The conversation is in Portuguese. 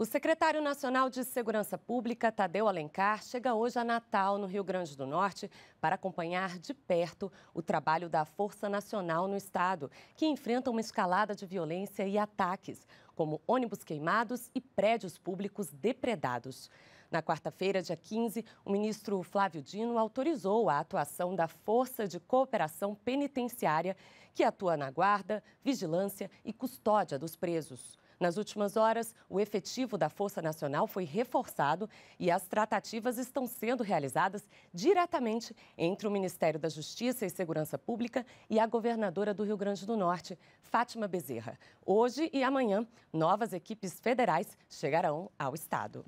O secretário nacional de Segurança Pública, Tadeu Alencar, chega hoje a Natal, no Rio Grande do Norte, para acompanhar de perto o trabalho da Força Nacional no estado, que enfrenta uma escalada de violência e ataques, como ônibus queimados e prédios públicos depredados. Na quarta-feira, dia 15, o ministro Flávio Dino autorizou a atuação da Força de Cooperação Penitenciária, que atua na guarda, vigilância e custódia dos presos. Nas últimas horas, o efetivo da Força Nacional foi reforçado e as tratativas estão sendo realizadas diretamente entre o Ministério da Justiça e Segurança Pública e a governadora do Rio Grande do Norte, Fátima Bezerra. Hoje e amanhã, novas equipes federais chegarão ao Estado.